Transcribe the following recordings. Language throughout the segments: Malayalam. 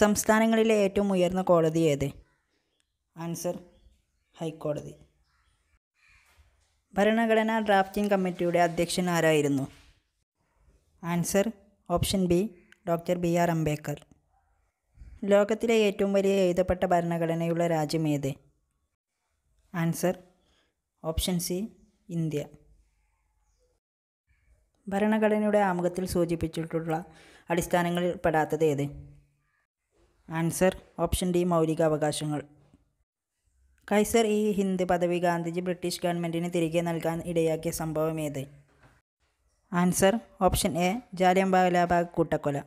സംസ്ഥാനങ്ങളിലെ ഏറ്റവും ഉയർന്ന കോടതി ഏത് ആൻസർ ഹൈക്കോടതി ഭരണഘടനാ ഡ്രാഫ്റ്റിംഗ് കമ്മിറ്റിയുടെ അധ്യക്ഷൻ ആരായിരുന്നു answer option B doctor B R Ambedkar ലോകത്തിലെ ഏറ്റവും വലിയ എഴുതപ്പെട്ട ഭരണഘടനയുള്ള രാജ്യം ഏത് ആൻസർ ഓപ്ഷൻ സി ഇന്ത്യ ഭരണഘടനയുടെ ആമുഖത്തിൽ സൂചിപ്പിച്ചിട്ടുള്ള അടിസ്ഥാനങ്ങളിൽ പെടാത്തത് ഏത് ആൻസർ ഓപ്ഷൻ ഡി മൗലിക അവകാശങ്ങൾ കൈസർ ഈ ഹിന്ദ് പദവി ഗാന്ധിജി ബ്രിട്ടീഷ് ഗവൺമെൻറ്റിന് തിരികെ നൽകാൻ ഇടയാക്കിയ സംഭവം ഏത് ആൻസർ ഓപ്ഷൻ എ ജാലിയംബാലാബാഗ് കൂട്ടക്കൊല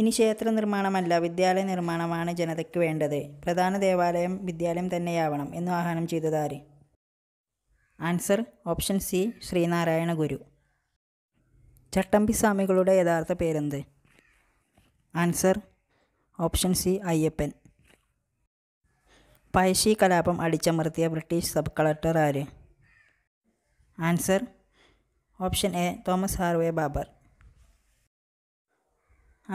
ഇനി ക്ഷേത്ര നിർമ്മാണമല്ല വിദ്യാലയ നിർമ്മാണമാണ് ജനതയ്ക്ക് വേണ്ടത് പ്രധാന ദേവാലയം വിദ്യാലയം തന്നെയാവണം എന്ന് ആഹ്വാനം ചെയ്തതാര് answer option C Sreenarayana Guru Chattampi സ്വാമികളുടെ യഥാർത്ഥ പേരെന്ത് answer option C Ayyappan Pazhassi കലാപം അടിച്ചമർത്തിയ ബ്രിട്ടീഷ് സബ് കളക്ടർ ആര് answer option A Thomas Harvey Baber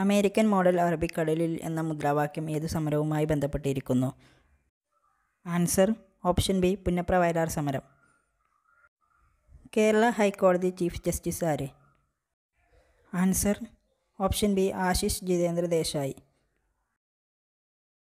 American model അറബിക്കടലിൽ എന്ന മുദ്രാവാക്യം ഏത് സമരവുമായി ബന്ധപ്പെട്ടിരിക്കുന്നു answer option B Punnapra Vayalar സമരം കേരള ഹൈക്കോടതി ചീഫ് ജസ്റ്റിസ് ആര് answer option B Ashish Jitendra Desai